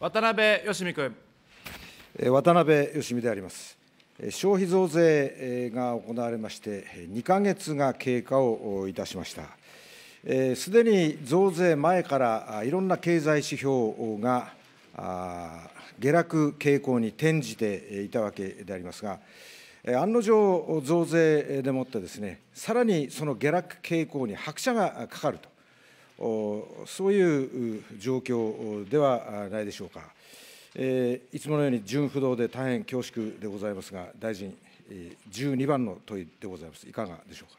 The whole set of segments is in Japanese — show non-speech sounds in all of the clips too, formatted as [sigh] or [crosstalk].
渡辺よしみ君。渡辺よ美であります。消費増税が行われまして、2か月が経過をいたしました。すでに増税前からいろんな経済指標が下落傾向に転じていたわけでありますが、案の定、増税でもってです、ね、さらにその下落傾向に拍車がかかると。そういう状況ではないでしょうか。えいつものように純不動で大変恐縮でございますが、大臣、12番の問いでございます。いかがでしょうか。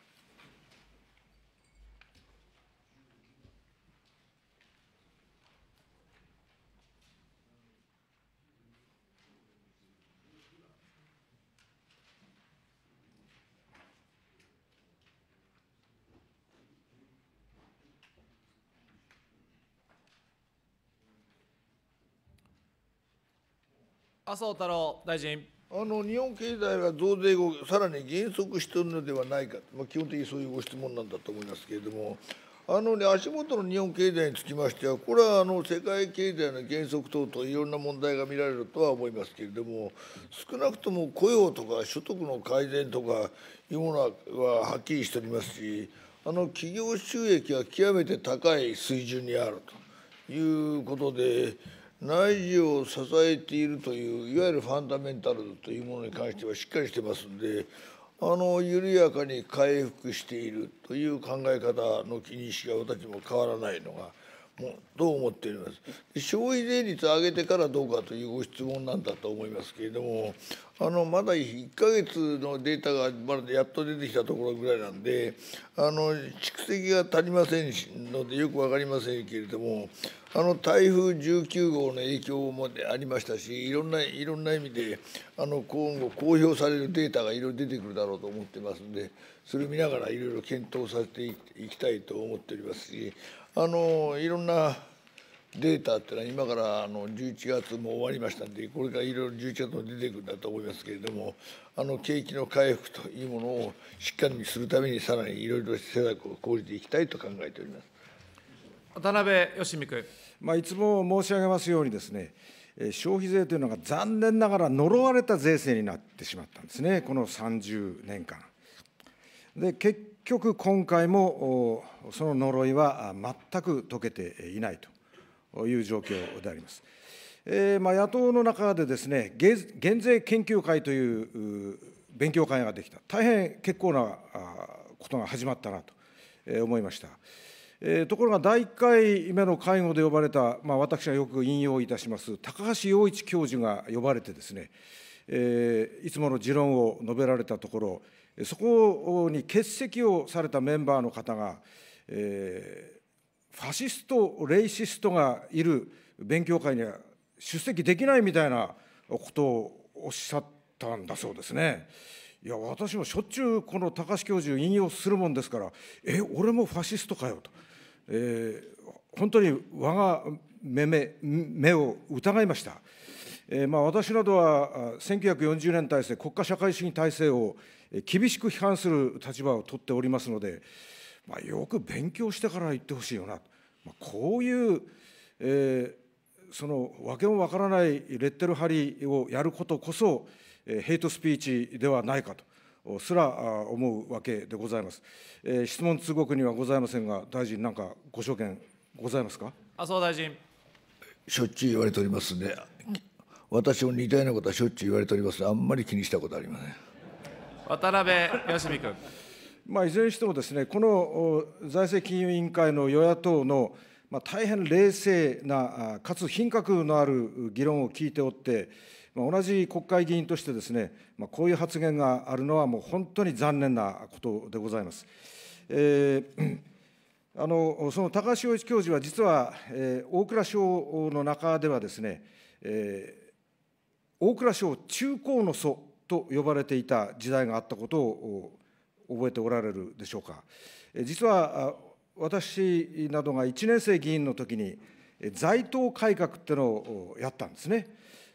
麻生太郎大臣。あの日本経済は増税後、さらに減速しているのではないか、まあ、基本的にそういうご質問なんだと思いますけれども、あのね、足元の日本経済につきましては、これはあの世界経済の減速等といろんな問題が見られるとは思いますけれども、少なくとも雇用とか所得の改善とかいうものははっきりしておりますし、あの企業収益は極めて高い水準にあるということで、内需を支えているといういわゆるファンダメンタルズというものに関してはしっかりしてますんであの緩やかに回復しているという考え方の気にしが私も変わらないのがもうどう思っております消費税率上げてからどうかというご質問なんだと思いますけれどもあのまだ1か月のデータがまだやっと出てきたところぐらいなんであの蓄積が足りませんのでよく分かりませんけれどもあの台風19号の影響もありましたしいろんないろんな意味であの今後公表されるデータがいろいろ出てくるだろうと思ってますんでそれを見ながらいろいろ検討させていきたいと思っておりますしあのいろんなデータっていうのは今からあの11月も終わりましたんでこれからいろいろ11月も出てくるんだと思いますけれどもあの景気の回復というものをしっかりにするためにさらにいろいろ施策を講じていきたいと考えております。渡辺芳美君。まあ、いつも申し上げますようにですね、消費税というのが残念ながら呪われた税制になってしまったんですね、この30年間。で結局、今回もその呪いは全く解けていないという状況であります。えー、まあ野党の中でですね、減税研究会という勉強会ができた、大変結構なことが始まったなと思いました。えー、ところが第1回目の会合で呼ばれた、まあ、私がよく引用いたします高橋陽一教授が呼ばれてですね、えー、いつもの持論を述べられたところそこに欠席をされたメンバーの方が、えー、ファシストレイシストがいる勉強会には出席できないみたいなことをおっしゃったんだそうですね。いや私もしょっちゅうこの高橋教授引用するもんですから「え俺もファシストかよ」と。えー、本当に我が目目目を疑いました。えーまあ、私などは1940年体制、国家社会主義体制を厳しく批判する立場を取っておりますので、まあ、よく勉強してから言ってほしいよな、まあ、こういう、えー、その訳もわからないレッテル貼りをやることこそ、ヘイトスピーチではないかとすら思うわけでございます。えー、質問通告にはございませんが、大臣、なんかご所見ございますか麻生大臣。しょっちゅう言われておりますね。私も似たようなことはしょっちゅう言われておりますあんまり気にしたことありません。渡辺芳美君。まあ、いずれにしてもですね、この財政金融委員会の与野党のまあ、大変冷静な、かつ品格のある議論を聞いておって、同じ国会議員としてですね、こういう発言があるのは、もう本当に残念なことでございます。えーあのその高橋洋一教授は、実は、えー、大蔵省の中ではですね、えー、大蔵省中高の祖と呼ばれていた時代があったことを覚えておられるでしょうか。実は私などが1年生議員の時に、在党改革っていうのをやったんですね。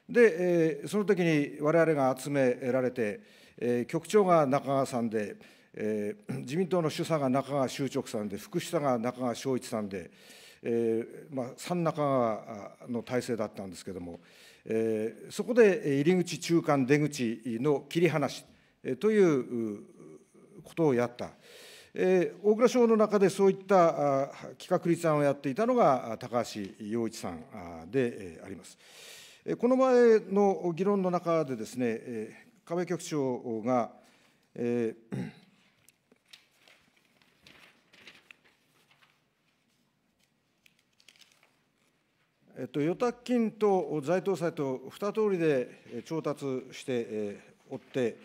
で、えー、その時に我々が集められて、えー、局長が中川さんで、えー、自民党の主査が中川修直さんで副主査が中川昭一さんで、えーまあ、三中川の体制だったんですけれども、えー、そこで入り口中間出口の切り離しということをやった。えー、大蔵省の中でそういった企画立案をやっていたのが高橋洋一さんであります。この前の議論の中でですね、河局長が、えー、えっと、預託金と財投債と2通りで調達しておって、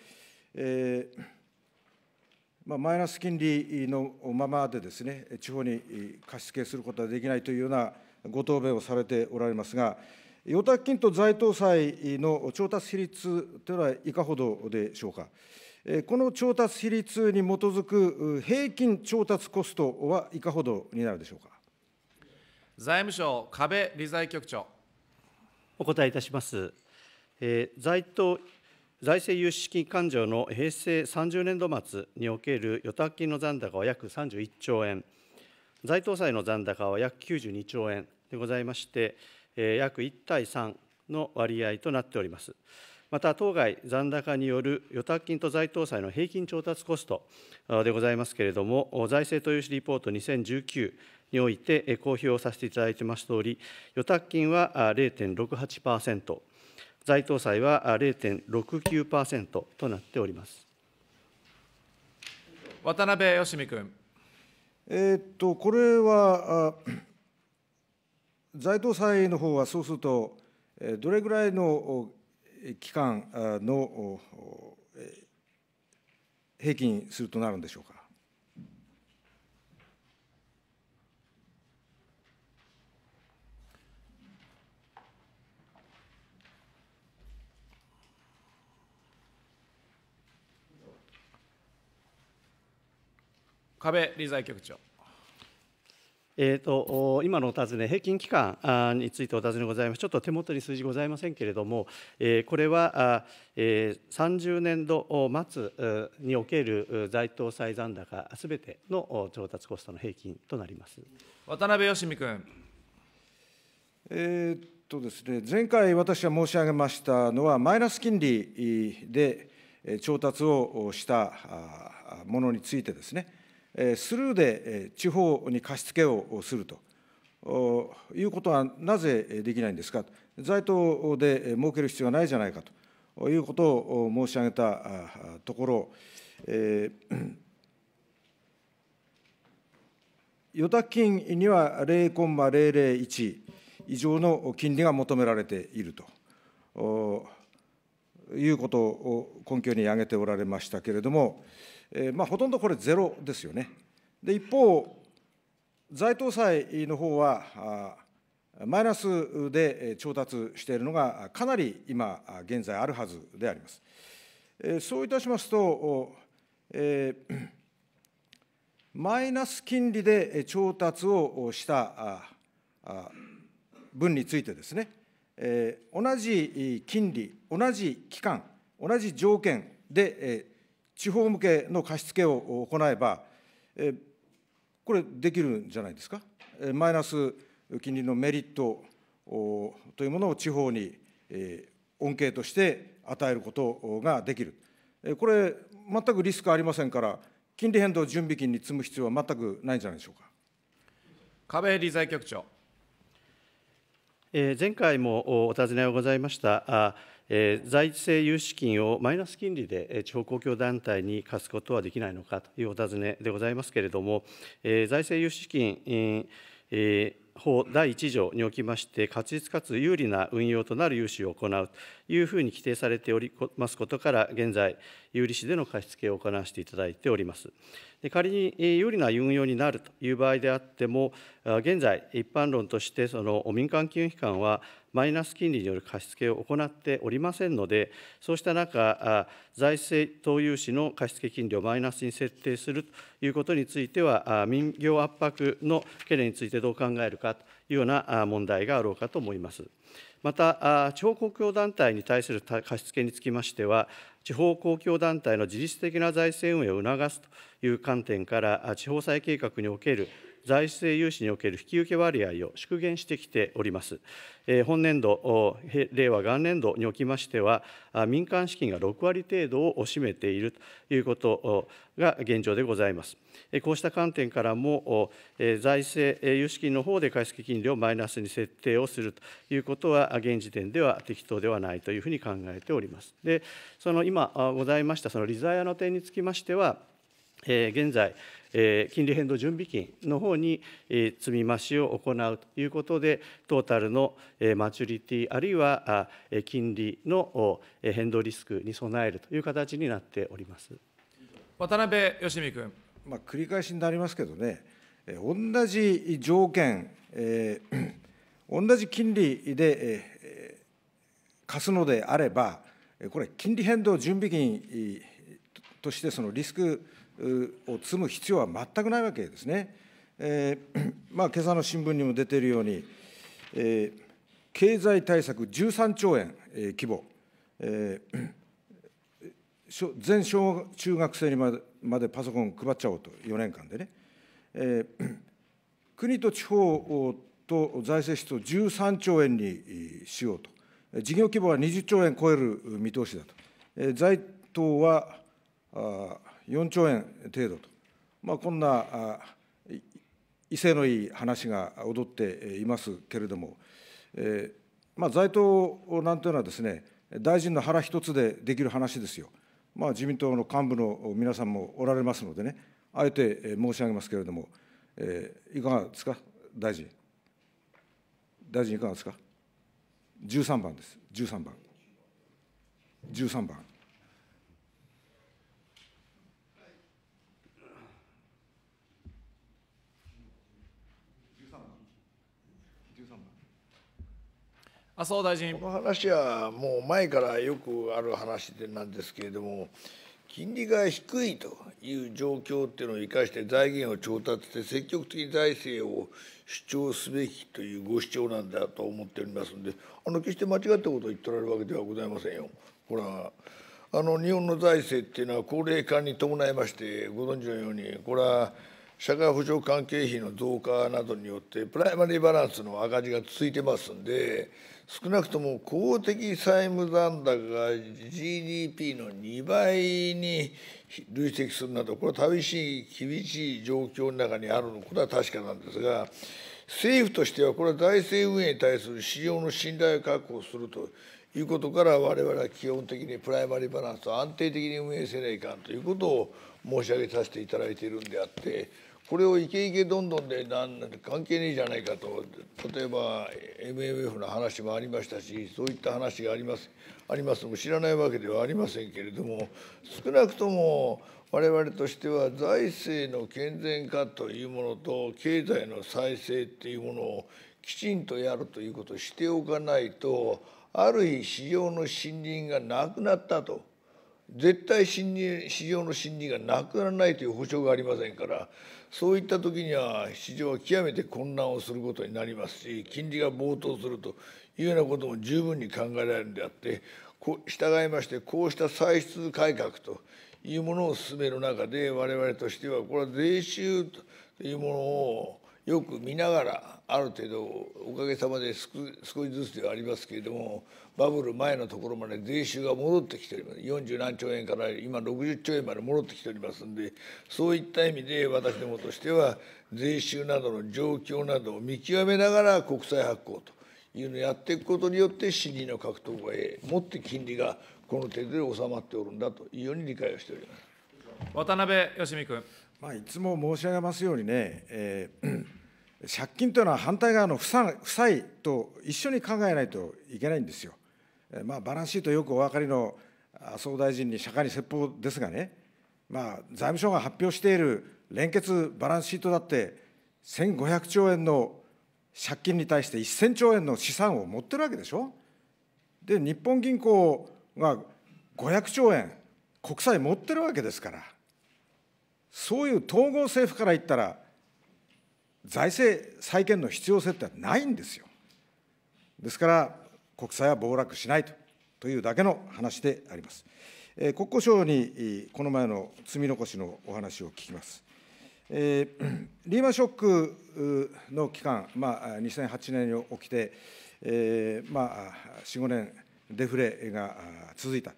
えーまあ、マイナス金利のままでですね、地方に貸し付けすることはできないというようなご答弁をされておられますが、預託金と財投債の調達比率というのはいかほどでしょうか。この調達比率に基づく平均調達コストはいかほどになるでしょうか。財務省、壁理財局長。お答えいたします。えー、在当財政融資資金勘定の平成30年度末における預託金の残高は約31兆円、財投債の残高は約92兆円でございまして、約1対3の割合となっております。また当該残高による預託金と財投債の平均調達コストでございますけれども、財政投融資リポート2019において公表させていただいてますとおり、預託金は0.68%、財投債は0.69%となっております。渡辺芳美君。えっと、これは、財党債の方は、そうすると、どれぐらいの期間の平均するとなるんでしょうか。壁理財局長。えーと、今のお尋ね、平均期間についてお尋ねございます、ちょっと手元に数字ございませんけれども、えこれは、え30年度末における在当債残高すべての調達コストの平均となります渡辺芳美君。えー、っとですね、前回私は申し上げましたのは、マイナス金利で調達をしたものについてですね、スルーで地方に貸し付けをするということはなぜできないんですか、在党で設ける必要はないじゃないかということを申し上げたところ、え預託 [clears throat] 金には0.001以上の金利が求められているということを根拠に挙げておられましたけれども、えー、まあ、ほとんどこれ、ゼロですよね。で一方、在当債の方はマイナスで調達しているのが、かなり今、現在あるはずであります。そういたしますと、えー、[clears throat] マイナス金利で調達をした分についてですね、えー、同じ金利、同じ期間、同じ条件で地方向けの貸付を行えば、これ、できるんじゃないですか、マイナス金利のメリットというものを地方に恩恵として与えることができる、これ、全くリスクありませんから、金利変動準備金に積む必要は全くないんじゃないでしょうか。壁理財局長前回もお尋ねをございました。財政融資金をマイナス金利で地方公共団体に貸すことはできないのかというお尋ねでございますけれども、財政融資金、法第1条におきまして、確実かつ有利な運用となる融資を行ういうふうに規定されておりますことから、現在、有利子での貸付を行わせていただいております。で仮に有利な運用になるという場合であっても、現在、一般論として、その民間金融機関は、マイナス金利による貸付を行っておりませんので、そうした中、財政投融資の貸付金利をマイナスに設定するということについては、民業圧迫の懸念についてどう考えるかと。いうような問題があろうかと思います。また、地方公共団体に対する貸付につきましては、地方公共団体の自律的な財政運営を促すという観点から、地方債計画における財政融資における引き受け割合を縮減してきております。本年度、令和元年度におきましては、民間資金が6割程度を占めているということが現状でございます。こうした観点からも、財政融資金の方で貸付金利をマイナスに設定をするということは、現時点では適当ではないというふうに考えております。で、その今ございました、その利ザヤの点につきましては、現在、金利変動準備金の方に積み増しを行うということで、トータルのマチュリティ、あるいは金利の変動リスクに備えるという形になっております渡辺芳美君。まあ、繰り返しになりますけどね、同じ条件、えー、[clears throat] 同じ金利で、えー、貸すのであれば、これ、金利変動準備金としてそのリスクを積む必要は全くないわけですね。えー、[clears throat] まあ今朝の新聞にも出ているように、えー、経済対策13兆円、えー、規模、えー、[clears throat] 全小中学生にまでまでパソコン配っちゃおうと、4年間でね。えー、[clears throat] 国と地方と財政支出を13兆円にしようと、事業規模は20兆円超える見通しだと、えー、財党はあ4兆円程度と、まあ、こんな威勢のいい話が踊っていますけれども、えー、まあ、財党なんていうのはですね大臣の腹一つでできる話ですよ、まあ、自民党の幹部の皆さんもおられますのでね、あえて申し上げますけれども、えー、いかがですか、大臣。大臣、いかがですか。13番です、13番。13番。麻生大臣この話はもう前からよくある話でなんですけれども金利が低いという状況っていうのを生かして財源を調達して積極的財政を主張すべきというご主張なんだと思っておりますのであの決して間違ったことを言っておられるわけではございませんよ。ほらあの日本の財政っていうのは高齢化に伴いましてご存知のようにこれは社会保障関係費の増加などによってプライマリーバランスの赤字が続いてますんで少なくとも公的債務残高が GDP の2倍に累積するなどこれは厳しい厳しい状況の中にあるのことは確かなんですが政府としてはこれは財政運営に対する市場の信頼を確保するということから我々は基本的にプライマリーバランスを安定的に運営せないかんということを申し上げさせていただいているんであって。これをイケイケどんどんでなん関係ねえじゃないかと例えば MMF の話もありましたしそういった話がありますありますも知らないわけではありませんけれども少なくとも我々としては財政の健全化というものと経済の再生っていうものをきちんとやるということをしておかないとある日市場の森林がなくなったと絶対信任市場の信任がなくならないという保証がありませんからそういった時には市場は極めて混乱をすることになりますし金利が暴騰するというようなことも十分に考えられるんであって従いましてこうした歳出改革というものを進める中で我々としてはこれは税収というものをよく見ながらある程度おかげさまで少しずつではありますけれどもバブル前のところまで税収が戻ってきております40何兆円から今60兆円まで戻ってきておりますんでそういった意味で私どもとしては税収などの状況などを見極めながら国債発行というのをやっていくことによって信任の獲得を得もって金利がこの程度で収まっておるんだというように理解をしております渡辺芳美君。まあ、いつも申し上げますようにね、えー借金というのは反対側の負債負債と一緒に考えないといけないんですよ。まあ、バランスシートよくお分かりの麻生大臣に釈迦に説法ですがね、まあ、財務省が発表している連結バランスシートだって、1500兆円の借金に対して1000兆円の資産を持ってるわけでしょ。で、日本銀行が500兆円、国債持ってるわけですから、そういう統合政府から言ったら、財政再建の必要性ってないんですよ。ですから、国債は暴落しないとというだけの話であります。えー、国交省にこの前の積み残しのお話を聞きます。えー、リーマンショックの期間、まあ、2008年に起きて、えーまあ、4、5年、デフレが続いた、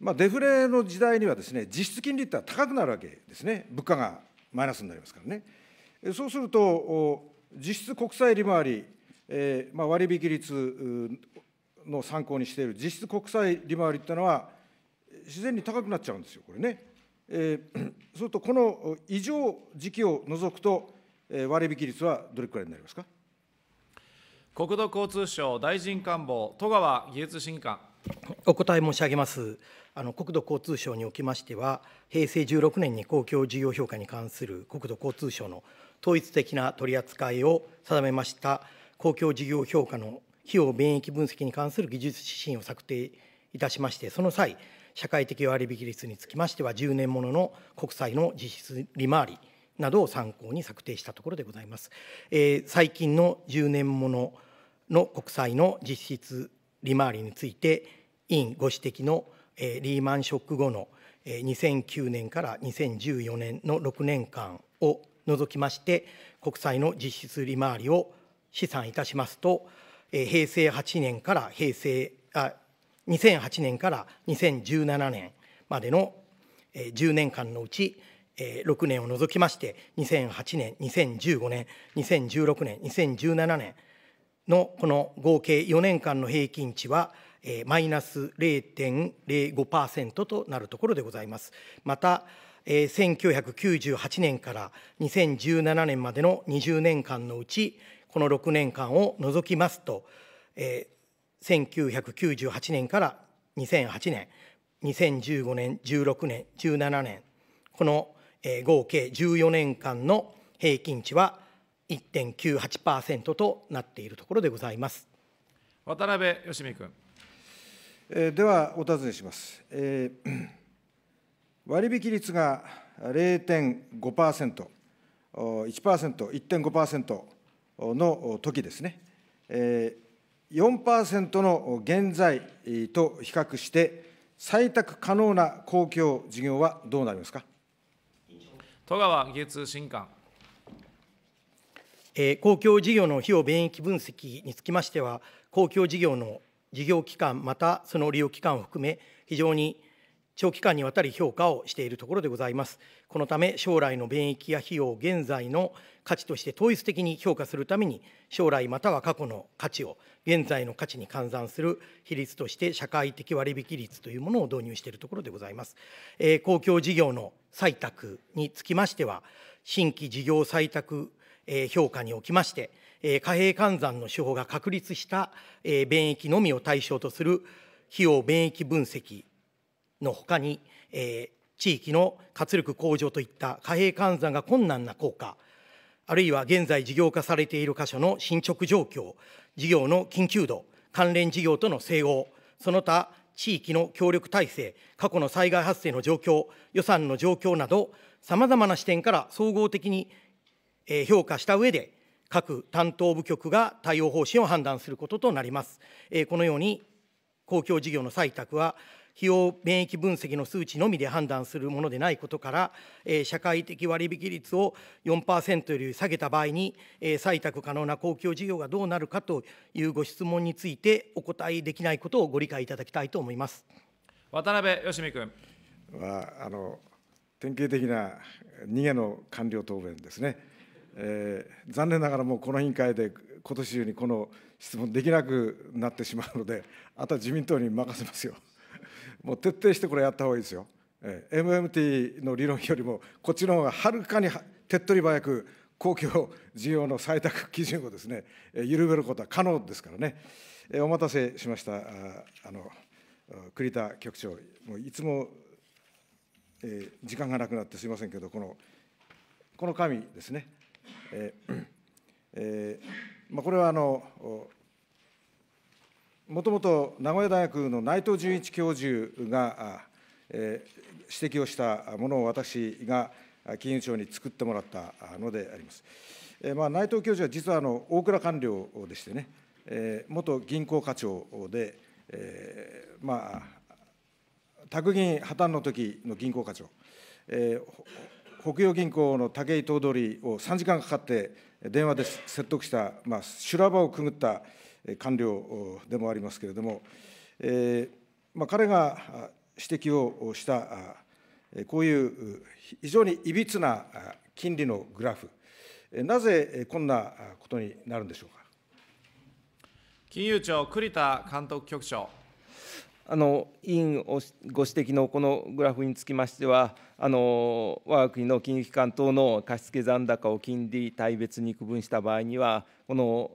まあ、デフレの時代にはです、ね、実質金利って高くなるわけですね、物価がマイナスになりますからね。そうすると、実質国債利回り、えーまあ、割引率の参考にしている実質国債利回りというのは、自然に高くなっちゃうんですよ、これね。えー、[clears throat] それと、この異常時期を除くと、えー、割引率はどれくらいになりますか国土交通省大臣官房、戸川技術審議官。お答え申し上げます。あの国土交通省におきましては、平成16年に公共事業評価に関する国土交通省の統一的な取り扱いを定めました公共事業評価の費用便益分析に関する技術指針を策定いたしまして、その際、社会的割引率につきましては、10年ものの国債の実質利回りなどを参考に策定したところでございます。えー、最近の10年ものの国債の実質利回りについて、委員ご指摘の、えー、リーマンショック後の、え2009年から2014年の6年間を除きまして国債の実質利回りを試算いたしますと、平成8年から平成あ2008年から2017年までの、10年間のうち、6年を除きまして2008年2015年2016年2017年のこの合計4年間の平均値はマイナス0.05%となるところでございます。また1998年から2017年までの20年間のうちこの6年間を除きますと、1998年から2008年2015年16年17年この、合計14年間の平均値は1.98%となっているところでございます。渡辺芳美君。ではお尋ねします。えー割引率が0.5%、1%、1.5%の時ですね、4%の現在と比較して、採択可能な公共事業はどうなりますか。戸川技術新官公共事業の費用便益分析につきましては、公共事業の事業期間、またその利用期間を含め、非常に長期間にわたり評価をしているところでございます。このため、将来の便益や費用を現在の価値として統一的に評価するために、将来または過去の価値を現在の価値に換算する比率として、社会的割引率というものを導入しているところでございます。えー、公共事業の採択につきましては、新規事業採択評価におきまして、貨幣換算の手法が確立した便益のみを対象とする費用便益分析のほかに、えー、地域の活力向上といった貨幣換算が困難な効果、あるいは現在事業化されている箇所の進捗状況、事業の緊急度、関連事業との整合、その他地域の協力体制、過去の災害発生の状況、予算の状況など、さまざまな視点から総合的に評価した上で、各担当部局が対応方針を判断することとなります。このように公共事業の採択は費用免疫分析の数値のみで判断するものでないことから、えー、社会的割引率を4%より下げた場合に、えー、採択可能な公共事業がどうなるかというご質問についてお答えできないことをご理解いただきたいと思います渡辺芳美君はあの典型的な逃げの官僚答弁ですね、えー、残念ながらもうこの委員会で今年中にこの質問できなくなってしまうのであとは自民党に任せますよ。もう徹底してこれやった方がいいですよ。えー、MMT の理論よりもこっちの方がはるかに手っ取り早く公共需要の採択基準をですね、えー、緩めることは可能ですからね、えー、お待たせしましたああの栗田局長もういつも、えー、時間がなくなってすいませんけどこのこの紙ですね、えーえーまあ、これはあのもともと名古屋大学の内藤純一教授が、指摘をしたものを私が金融庁に作ってもらったのであります。まあ、内藤教授は実はあの大蔵官僚でしてね、元銀行課長で、まあ宅銀破綻の時の銀行課長、北洋銀行の武井頭取を3時間かかって電話で説得した、まあ、修羅場をくぐった官僚でもありますけれども、えー、まあ、彼が指摘をしたこういう非常にいびつな金利のグラフ、なぜこんなことになるんでしょうか金融庁、栗田監督局長。あの委員ご指摘のこのグラフにつきましては、あの我が国の金融機関等の貸付残高を金利対別に区分した場合には、この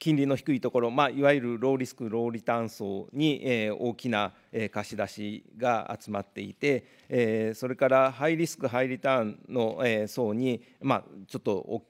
金利の低いところ、まあ、いわゆるローリスク、ローリターン層に、えー、大きな、えー、貸し出しが集まっていて、えー、それからハイリスク、ハイリターンの、えー、層に、まあ、ちょっと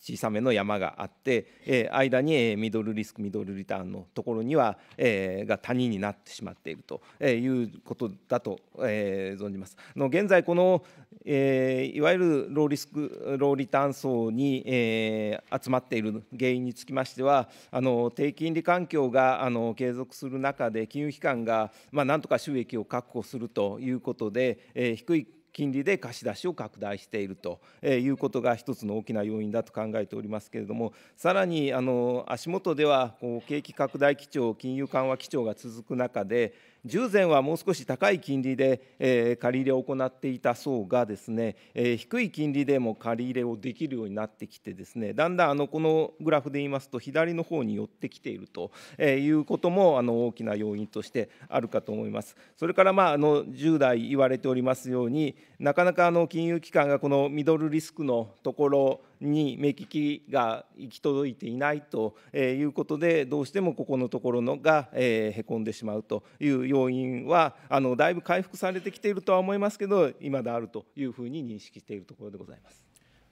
小さめの山があって、え間にミドルリスクミドルリターンのところには、えが谷になってしまっているということだと、え存じます。の現在この、えいわゆるローリスクローリターン層に、え集まっている原因につきましてはあの低金利環境があの継続する中で金融機関が、まあ、なんとか収益を確保するということで、え低い金利で貸し出しを拡大しているということが一つの大きな要因だと考えておりますけれども、さらにあの足元ではこう景気拡大基調、金融緩和基調が続く中で、従前はもう少し高い金利で、えー、借り入れを行っていた層がですね、えー、低い金利でも借り入れをできるようになってきてですねだんだんあのこのグラフで言いますと左の方に寄ってきているということもあの大きな要因としてあるかと思います。それからまああの10代言われておりますようになかなかあの金融機関がこのミドルリスクのところに目利きが行き届いていないということでどうしてもここのところのがへこんでしまうという要因はあのだいぶ回復されてきているとは思いますけどいまだあるというふうに認識しているところでございます。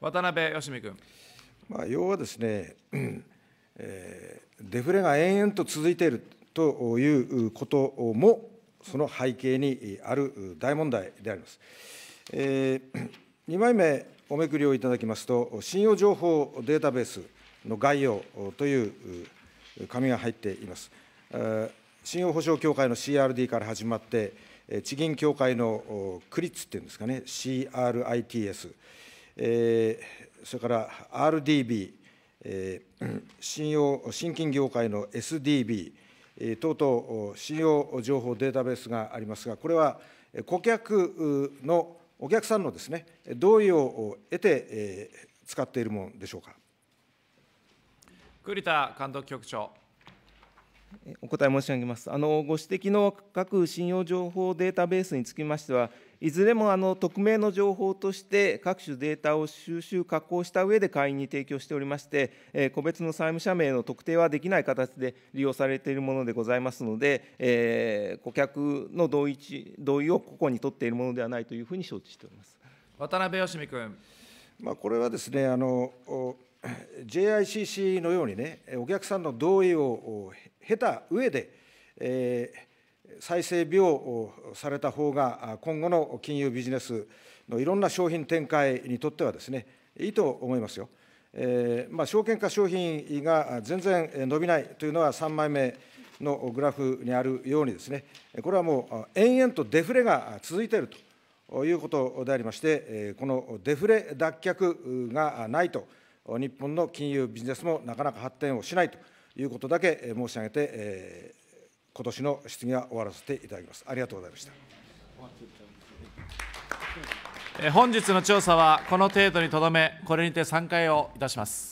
渡辺芳美君、まあ、要はですね、[clears throat] えー、デフレが延々と続いているということも、その背景にある大問題であります。えー、2枚目おめくりをいただきますと、信用情報データベースの概要という紙が入っています。信用保証協会の CRD から始まって、地銀協会のクリッツっていうんですかね、CRITS、えー、それから RDB、えー、[coughs] 信用、信金業界の SDB、えー、等々、信用情報データベースがありますが、これは顧客のお客さんのですね同意を得て、使っているものでしょうか。栗田監督局長。お答え申し上げます。あのご指摘の各信用情報データベースにつきましては、いずれもあの匿名の情報として各種データを収集、加工した上で会員に提供しておりまして、え個別の債務者名の特定はできない形で利用されているものでございますので、えー、顧客の同意同意を個々に取っているものではないというふうに承知しております渡辺芳美君。まあ、これはですねあの JICC のようにね、お客さんの同意を経た上で、えー、再生美をされた方が、今後の金融ビジネスのいろんな商品展開にとってはですね、いいと思いますよ。えーまあ、証券化商品が全然伸びないというのは、3枚目のグラフにあるようにですね、これはもう延々とデフレが続いているということでありまして、このデフレ脱却がないと。日本の金融ビジネスもなかなか発展をしないということだけ申し上げて、えー、今年の質疑は終わらせていただきます。ありがとうございました。本日の調査はこの程度にとどめ、これにて散会をいたします。